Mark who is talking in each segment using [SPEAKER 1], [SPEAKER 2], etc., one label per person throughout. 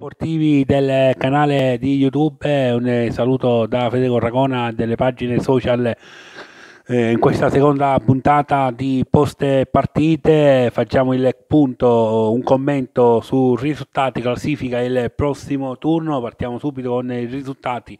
[SPEAKER 1] sportivi del canale di YouTube, eh, un saluto da Fede Corragona delle pagine social eh, in questa seconda puntata di Poste Partite facciamo il punto, un commento sui risultati, classifica e il prossimo turno, partiamo subito con i risultati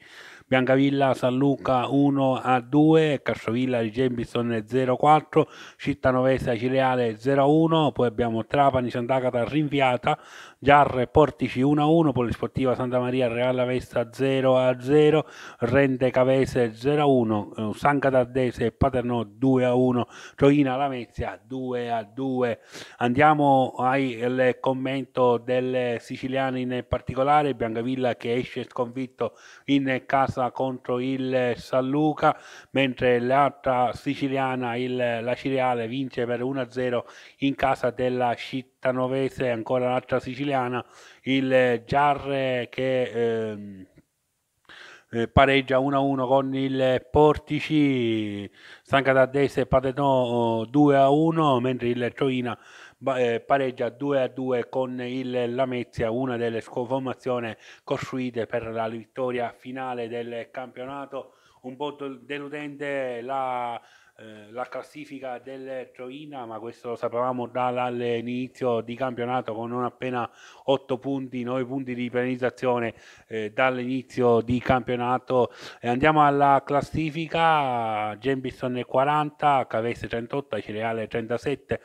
[SPEAKER 1] Biancavilla San Luca 1 a 2, Castrovilla di Gembison 0 4, Città Cittanovese Cireale 0 a 1, poi abbiamo Trapani Sant'Agata rinviata, Giarre Portici 1 a 1, Polisportiva Santa Maria Reale Avesta 0 a 0, Rende Cavese 0 a 1, eh, San Catardese Paternò 2 a 1, Troina Lamezia 2 a 2. Andiamo al commento del siciliani in particolare, Biancavilla che esce sconfitto in casa casa contro il San Luca, mentre l'altra siciliana, il, la Cireale, vince per 1-0 in casa della Cittanovese, ancora l'altra siciliana, il Giarre che... Ehm, eh, pareggia 1-1 con il Portici, San Catardese e Patenò 2-1, mentre il Troina eh, pareggia 2 a 2 con il Lamezia, una delle sconformazioni costruite per la vittoria finale del campionato. Un po' deludente la eh, la classifica del Troina, ma questo lo sapevamo dall'inizio di campionato con non appena 8 punti, 9 punti di penalizzazione eh, dall'inizio di campionato. E andiamo alla classifica, Gembison 40, Cavese 38, Cereale 37,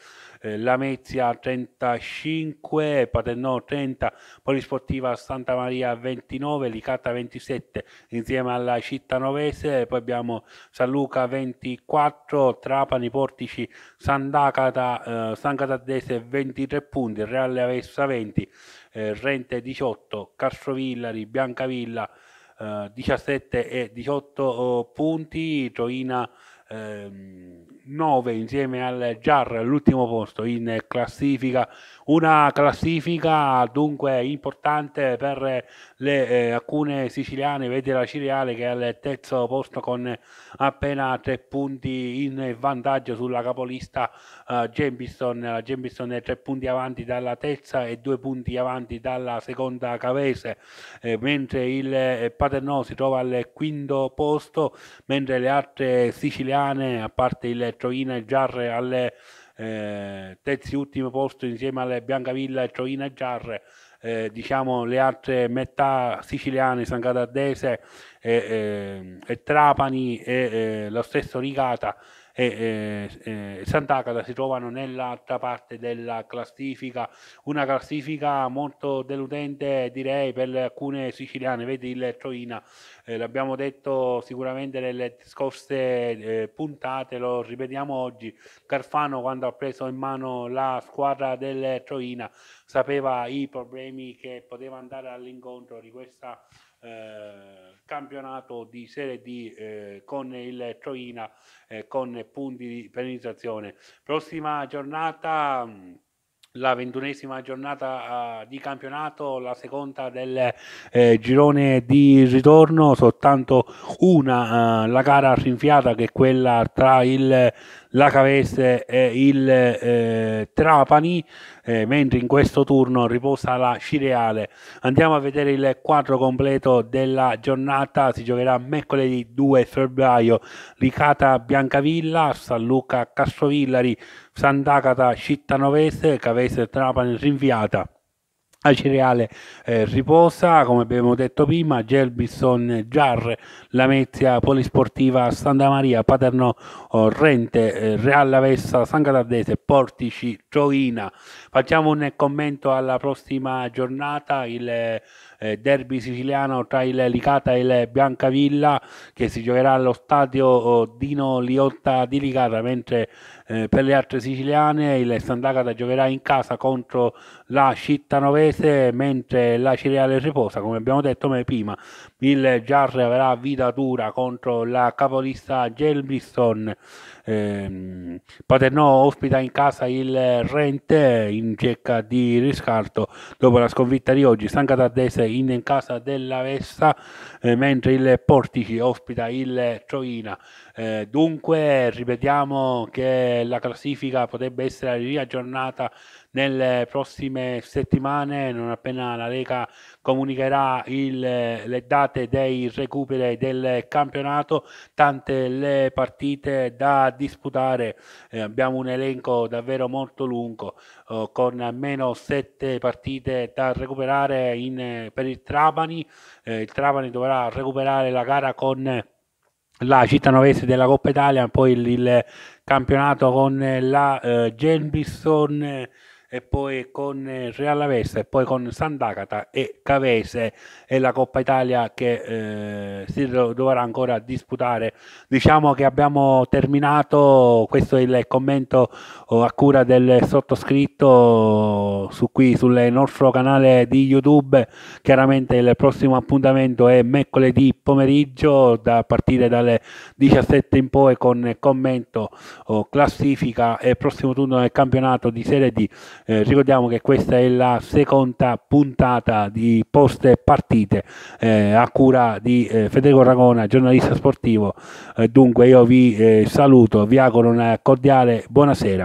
[SPEAKER 1] Lamezia 35, Paternò 30, Polisportiva Santa Maria 29, Licata 27 insieme alla Città Novese, poi abbiamo San Luca 24, 4, Trapani, Portici, Sandacata, eh, San Cataddese 23 punti, Reale Avessa 20, eh, Rente 18, Castrovillari, Biancavilla eh, 17 e 18 punti, Troina 9 ehm, insieme al Jar all'ultimo posto in classifica, una classifica dunque importante per le eh, alcune siciliane, vede la Cireale che è al terzo posto con appena 3 punti in vantaggio sulla capolista eh, Gembison, la Gembison è 3 punti avanti dalla terza e 2 punti avanti dalla seconda Cavese, eh, mentre il eh, Paternò si trova al quinto posto, mentre le altre siciliane italiane, a parte il Troina e Giarre alle eh, terzi ultimo posto insieme alle Biancavilla e Troina e Giarre, eh, diciamo le altre metà siciliane, San Catardese e, e, ehm, e Trapani e eh, lo stesso Rigata e, e, e Sant'Agata si trovano nell'altra parte della classifica, una classifica molto deludente direi per alcune siciliane, vedi il Troina, eh, l'abbiamo detto sicuramente nelle scorse eh, puntate, lo ripetiamo oggi, Carfano quando ha preso in mano la squadra del Troina sapeva i problemi che poteva andare all'incontro di questa eh, campionato di Serie D eh, con il Troina, eh, con punti di penetrazione. Prossima giornata mm, la ventunesima giornata ah, di campionato, la seconda del eh, girone di ritorno, soltanto una eh, la gara rinfiata che è quella tra il la Cavese e il eh, Trapani, eh, mentre in questo turno riposa la Cireale. Andiamo a vedere il quadro completo della giornata, si giocherà mercoledì 2 febbraio Ricata Biancavilla, San Luca Castrovillari, Sant'Agata città novese, Cavese Trapani rinviata. A Cireale eh, riposa, come abbiamo detto prima, Gelbison Giar, Lamezia Polisportiva Santa Maria, Paterno Rente, eh, Real Lavessa, San Catardese, Portici, Troina. Facciamo un commento alla prossima giornata, il eh, derby siciliano tra il Licata e il Biancavilla che si giocherà allo stadio oh, Dino Liotta di Licata, mentre eh, per le altre siciliane il Sant'Agata giocherà in casa contro la Cittanovese, mentre la Cireale riposa, come abbiamo detto prima. Il Giarre avrà vita dura contro la capolista Gelbiston. Eh, Paternò ospita in casa il Rente in in cerca di riscatto dopo la sconfitta di oggi. San Tardese in casa della Vessa, eh, mentre il Portici ospita il Troina. Eh, dunque, ripetiamo che la classifica potrebbe essere riaggiornata nelle prossime settimane, non appena la Lega comunicherà il, le date dei recuperi del campionato, tante le partite da disputare. Eh, abbiamo un elenco davvero molto lungo, eh, con almeno sette partite da recuperare in, per il Trapani. Eh, il Trapani dovrà recuperare la gara con la Cittanovese della Coppa Italia, poi il, il campionato con la eh, Genbison e poi con eh, Real Avesta e poi con Sant'Agata e Cavese e la Coppa Italia che eh, si dovrà ancora disputare. Diciamo che abbiamo terminato, questo è il commento oh, a cura del sottoscritto su qui sul nostro canale di YouTube. Chiaramente il prossimo appuntamento è mercoledì pomeriggio da partire dalle 17 in poi con commento, oh, classifica e prossimo turno del campionato di Serie D eh, ricordiamo che questa è la seconda puntata di Poste Partite eh, a cura di eh, Federico Ragona, giornalista sportivo. Eh, dunque io vi eh, saluto, vi auguro una cordiale buonasera.